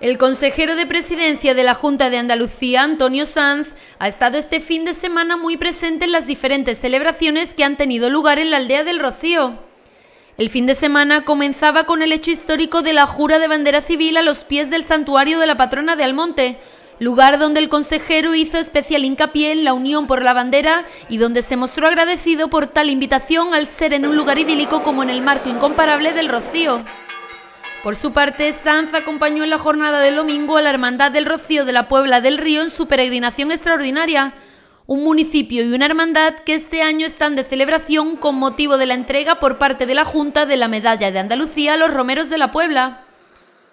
El consejero de presidencia de la Junta de Andalucía, Antonio Sanz, ha estado este fin de semana muy presente en las diferentes celebraciones que han tenido lugar en la aldea del Rocío. El fin de semana comenzaba con el hecho histórico de la jura de bandera civil a los pies del santuario de la patrona de Almonte, lugar donde el consejero hizo especial hincapié en la unión por la bandera y donde se mostró agradecido por tal invitación al ser en un lugar idílico como en el marco incomparable del Rocío. Por su parte, Sanz acompañó en la jornada del domingo a la Hermandad del Rocío de la Puebla del Río en su peregrinación extraordinaria, un municipio y una hermandad que este año están de celebración con motivo de la entrega por parte de la Junta de la Medalla de Andalucía a los Romeros de la Puebla.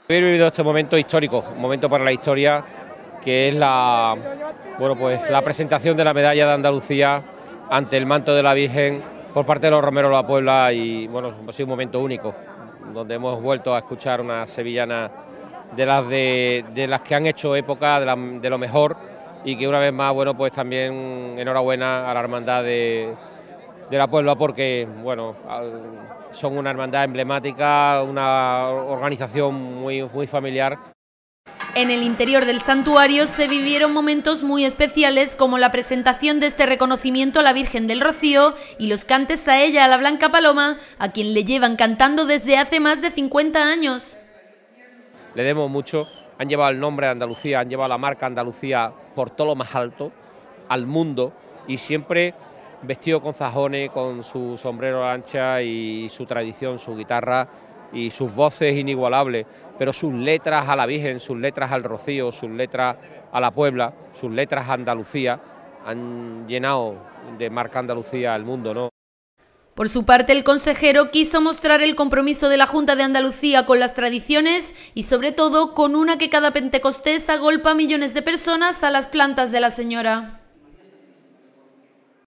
He vivido este momento histórico, un momento para la historia, que es la, bueno, pues, la presentación de la Medalla de Andalucía ante el manto de la Virgen por parte de los Romeros de la Puebla y bueno, ha sido un momento único donde hemos vuelto a escuchar una sevillana de las, de, las que han hecho época, de, lo mejor, y que una vez más, bueno, pues también enhorabuena a la hermandad de, la Puebla, porque, bueno, son una hermandad emblemática, una organización muy, muy familiar. En el interior del santuario se vivieron momentos muy especiales como la presentación de este reconocimiento a la Virgen del Rocío y los cantes a ella, a la Blanca Paloma, a quien le llevan cantando desde hace más de 50 años. Le demos mucho, han llevado el nombre de Andalucía, han llevado la marca Andalucía por todo lo más alto, al mundo, y siempre vestido con zajones, con su sombrero ancha y su tradición, su guitarra, y sus voces inigualables, pero sus letras a la Virgen, sus letras al Rocío, sus letras a la Puebla, sus letras a Andalucía, han llenado de marca Andalucía el mundo, ¿no? Por su parte, el consejero quiso mostrar el compromiso de la Junta de Andalucía con las tradiciones y sobre todo con una que cada Pentecostés agolpa a millones de personas a las plantas de la Señora.